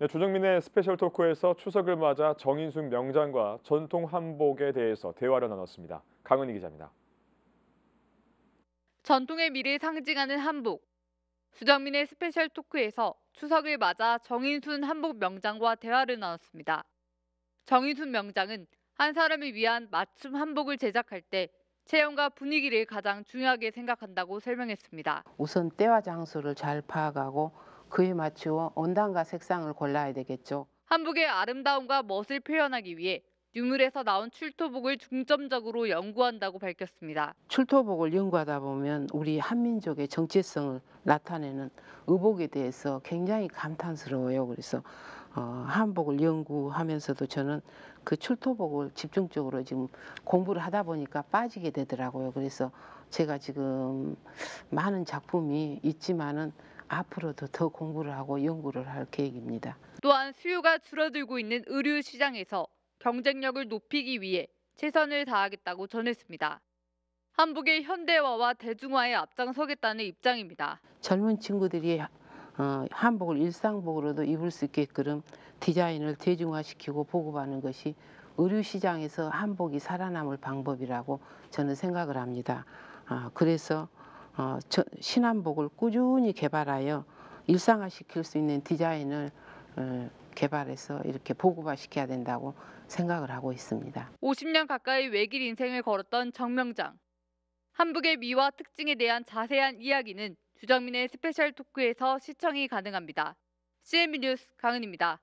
네, 조정민의 스페셜 토크에서 추석을 맞아 정인순 명장과 전통 한복에 대해서 대화를 나눴습니다. 강은희 기자입니다. 전통의 미를 상징하는 한복. 조정민의 스페셜 토크에서 추석을 맞아 정인순 한복 명장과 대화를 나눴습니다. 정인순 명장은 한 사람을 위한 맞춤 한복을 제작할 때 체형과 분위기를 가장 중요하게 생각한다고 설명했습니다. 우선 때와 장소를 잘 파악하고 그에 맞추어 온당과 색상을 골라야 되겠죠. 한복의 아름다움과 멋을 표현하기 위해 유물에서 나온 출토복을 중점적으로 연구한다고 밝혔습니다. 출토복을 연구하다 보면 우리 한민족의 정체성을 나타내는 의복에 대해서 굉장히 감탄스러워요. 그래서 어, 한복을 연구하면서도 저는 그 출토복을 집중적으로 지금 공부를 하다 보니까 빠지게 되더라고요. 그래서 제가 지금 많은 작품이 있지만은 앞으로도 더 공부를 하고 연구를 할 계획입니다. 또한 수요가 줄어들고 있는 의류 시장에서 경쟁력을 높이기 위해 최선을 다하겠다고 전했습니다. 한국의 현대화와 대중화에 앞장서겠다는 입장입니다. 젊은 친구들이 어, 한복을 일상복으로도 입을 수 있게끔 디자인을 대중화시키고 보급하는 것이 의류 시장에서 한복이 살아남을 방법이라고 저는 생각을 합니다. 아, 그래서 어, 신한복을 꾸준히 개발하여 일상화시킬 수 있는 디자인을 어, 개발해서 이렇게 보급화시켜야 된다고 생각을 하고 있습니다. 50년 가까이 외길 인생을 걸었던 정명장. 한복의 미와 특징에 대한 자세한 이야기는 주정민의 스페셜 토크에서 시청이 가능합니다. CNB 뉴스 강은입니다.